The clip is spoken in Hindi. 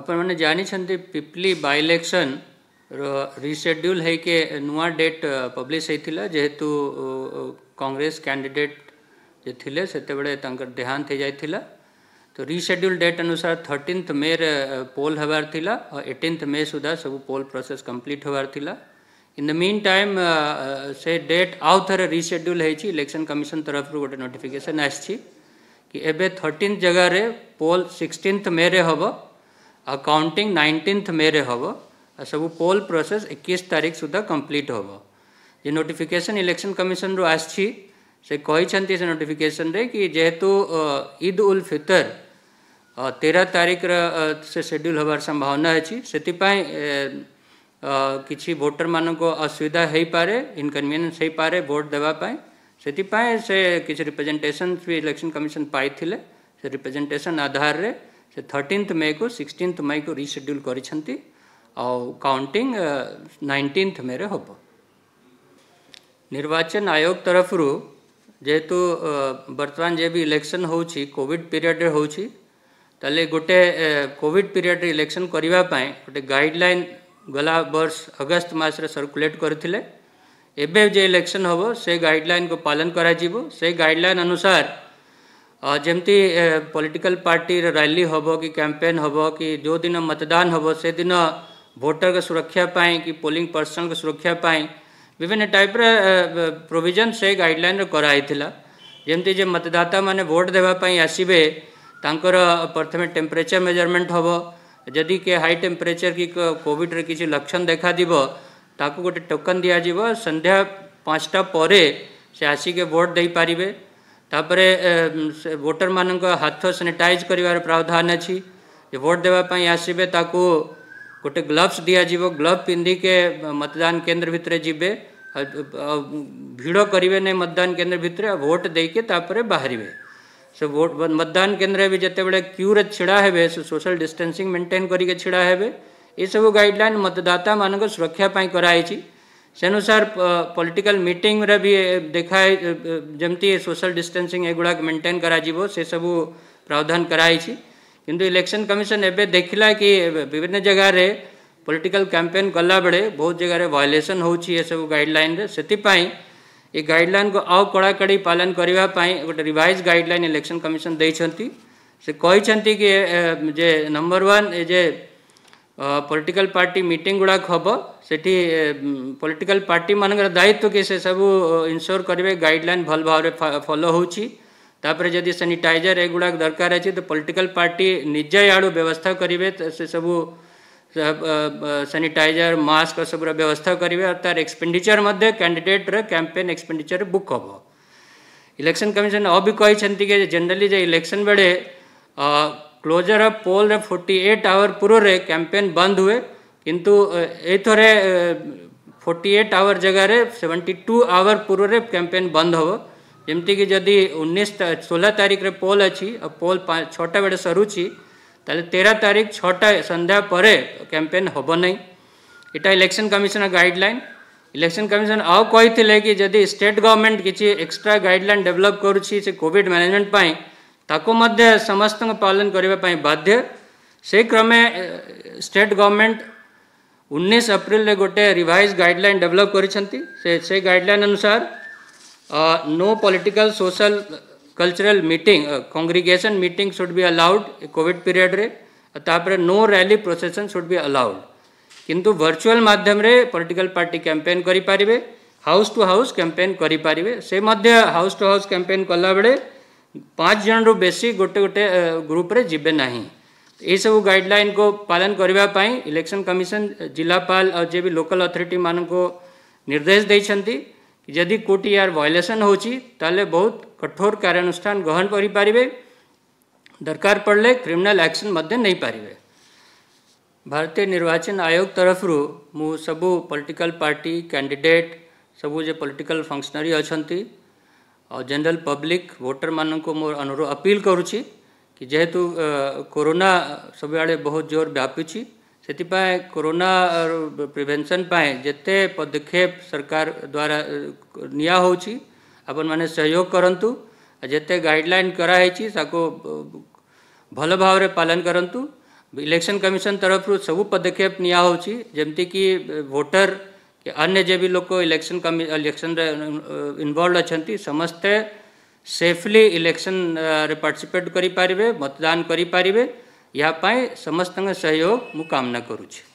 आपने जानी पिपली बाइलेक्शन रिशेड्यूल है कि नुआ डेट पब्लीश होता जेहेतु कांग्रेस कैंडिडेट जो थे से देहांत हो जाता तो रिशेड्यूल डेट अनुसार थर्टिन्थ मे रे पोल हबार थिला और एटिन्थ मे सुधा सब पोल प्रोसेस कम्प्लीट हबार थिला इन द मीन टाइम से डेट आउ थ रिशेड्यूल इलेक्शन कमिशन तरफ गोटे नोटिफिकेसन आर्टिन्थ जगार पोल सिक्सटिन्थ मे रे हम अकाउंटिंग नाइनटीन्थ मेरे आ सबू पोल प्रोसेस एक तारीख सुधा कम्प्लीट हम जे नोटिफिकेशन इलेक्शन कमिशन रु आई से नोटिफिकेसन रे कि जेहेतु ईद उल फितर तेरह तारीख से शेड्यूल हबार संभावना अच्छी से किसी भोटर मान असुविधा हो पाए इनकनभिनियंस हो पाए भोट देवाई से किसी रिप्रेजेटेसन भी इलेक्शन कमिशन पाई से रिप्रेजेटेसन आधार में ସେ ଥର୍ଟିନ୍ଥ ମେ'କୁ ସିକ୍ସଟିନ୍ଥ ମେ'କୁ ରିସେଡ୍ୟୁଲ୍ କରିଛନ୍ତି ଆଉ କାଉଣ୍ଟିଂ ନାଇଣ୍ଟିନ୍ଥ ମେ'ରେ ହେବ ନିର୍ବାଚନ ଆୟୋଗ ତରଫରୁ ଯେହେତୁ ବର୍ତ୍ତମାନ ଯେ ବି ଇଲେକ୍ସନ୍ ହେଉଛି କୋଭିଡ଼ ପିରିୟଡ଼ରେ ହେଉଛି ତାହେଲେ ଗୋଟେ କୋଭିଡ଼ ପିରିୟଡ଼ରେ ଇଲେକ୍ସନ୍ କରିବା ପାଇଁ ଗୋଟେ ଗାଇଡ଼ଲାଇନ୍ ଗଲା ବର୍ଷ ଅଗଷ୍ଟ ମାସରେ ସର୍କୁଲେଟ୍ କରିଥିଲେ ଏବେ ଯେ ଇଲେକ୍ସନ୍ ହେବ ସେ ଗାଇଡ଼ଲାଇନ୍କୁ ପାଳନ କରାଯିବ ସେ ଗାଇଡ଼ଲାଇନ୍ ଅନୁସାର जमती पॉलिटिकल पार्टी रैली हम कि कैंपेन हम कि जो दिन मतदान हम से दिन भोटर के सुरक्षा पाई कि पोलिंग पर्सन के सुरक्षा पाई विभिन्न टाइप रे प्रोविजन से गाइडल कराई जमती जे मतदाता माने वोट देवाई आसबे प्रथम टेम्परेचर मेजरमेंट हम जदि किए हाई टेम्परेचर कि कॉविड रे किसी लक्षण देखा ताको गोटे टोकन दिया दिजाव संध्या पांचटा पर आसिक भोट दे पारे तापर भोटर मान हाथ सानिटाइज कर प्रावधान अच्छी भोट देवाई आसबे गोटे ग्लब्स दिजाव ग्लब पिंधिके मतदान केन्द्र भितर जब भिड़ करेंगे नहीं मतदान केन्द्र भितर भोट देकर बाहर से भोट मतदान केन्द्र भी जितेबाद क्यूर ढड़ा हे सोशल डिस्टेंसिंग मेन्टेन करके ढड़ा हे ये सब गाइडल मतदाता मान सुरक्षापी कराई से अनुसार पॉलिटिकल मीटिंग रे भी देखा है जमती सोशल डिस्टेंसिंग एगुड़ाक मेंटेन कराଯିबो से सब प्रावधान कराई किंतु इलेक्शन कमीशन एबे देखिला कि विभिन्न जगह रे पॉलिटिकल कैंपेन कला बेल बहुत जगह रे वायलेशन हो सब गाइडलाइन से गाइडल ये गाइडलाइन को आउ कड़ाकड़ी पालन करने गोटे रिभाइज गाइडलाइन इलेक्शन कमिशन दे से कि जे नंबर वन जे পলিটিক্যাল পার্টি মিটিং গুড়াক হব সেটি পলিটিক্যাল পার্টি মানকর দায়িত্ব কি সে সব ইনসোর করবে গাইডলাইন ভাল ভাবে ফলো হচ্ছে তাপরে যদি স্যানিটাইজর এগুড়াক দরকার আছে তো পলিটিক্যাল পার্টি নিজে ইয়াড়ু ব্যবস্থা করবে সে সব স্যানিটাইজর মাস্ক সবুর ব্যবস্থা করবে আর তার এক্সপেন্ডিচর মধ্যে ক্যান্ডিডেটর ক্যাম্পেন এক্সপেন্ডিচর বুক হব ইলেকশন কমিশন অ বি কে জেনারেলি যে ইলেকশন বেড়ে क्लोजर अफ पोल रे 48 आवर पूर्व कैंपेन बंद हुए किंतु फोर्टी एट आवर जगार टू आवर पूर्व कैंपेन बंद हे जमती कि जदि उन्नीस सोलह तारीख रे पोल अच्छी पोल छटा बेले सरुची तेरह तारिख तारीख छटा संध्या पर कैंपेन हम नहीं इटा election commission guideline election commission आउ कही कि जदि स्टेट गवर्नमेंट किसी एक्सट्रा गाइडलाइन डेभलप करुच्ची से कोविड मैनेजमेंट ତାକୁ ମଧ୍ୟ ସମସ୍ତଙ୍କୁ ପାଳନ କରିବା ପାଇଁ ବାଧ୍ୟ ସେହି କ୍ରମେ ଷ୍ଟେଟ୍ ଗଭର୍ଣ୍ଣମେଣ୍ଟ ଉଣେଇଶ ଏପ୍ରିଲରେ ଗୋଟେ गाइडल ଗାଇଡ଼ଲାଇନ୍ ଡେଭଲପ୍ କରିଛନ୍ତି no political social cultural meeting congregation meeting should be allowed covid period रे तापर no rally procession should be allowed किंतु वर्चुअल माध्यम रे पॉलिटिकल पार्टी कैंपेन करें हाउस टू हाउस कैंपेन करें से मध्य हाउस टू हाउस कैंपेन कला बेले पाँच जन रु बेस गोटे गोटे ग्रुप जब ना यही सब गाइडल को पालन करने इलेक्शन कमिशन जिलापाल और जे भी लोकल अथरीटी मान को निर्देश देखते जदि कौट यार भयलेसन हो बहुत कठोर कार्यानुष्ठान ग्रहण करें दरकार पड़े क्रिमिनाल आक्शन नहीं पारे भारतीय निर्वाचन आयोग तरफ मु सबू पॉलिटिकल पार्टी कैंडिडेट सबू जो पॉलिटिकल फंक्शनरी अच्छा और जनरल पब्लिक वोटर मान को मोर अनुरोध अपिल करुच्ची कि जेहेतु कोरोना सब आड़े बहुत जोर व्यापी से कोरोना प्रिभेनसन जिते पदक्षेप सरकार द्वारा निहि आपण मैंने सहयोग करतु जिते गाइडलाइन कराई भल भाव पालन करूँ इलेक्शन कमिशन तरफ सब पदक्षेप निहि जमीक भोटर કે અન્ય જે બી લોકો ઇલેક્શન કમિ ઇલેક્શનરે ઇનવલ્ଭ ଅଛନ୍ତି ସମସ୍ତେ ସେଫଲି ଇଲେକ୍ସନରେ ପାର୍ଟିସିପେଟ୍ କରିପାରିବେ ମତଦାନ କରିପାରିବେ ଏହା ପାଇଁ ସମସ୍ତଙ୍କ ସହଯୋଗ ମୁଁ କାମନା କରୁଛି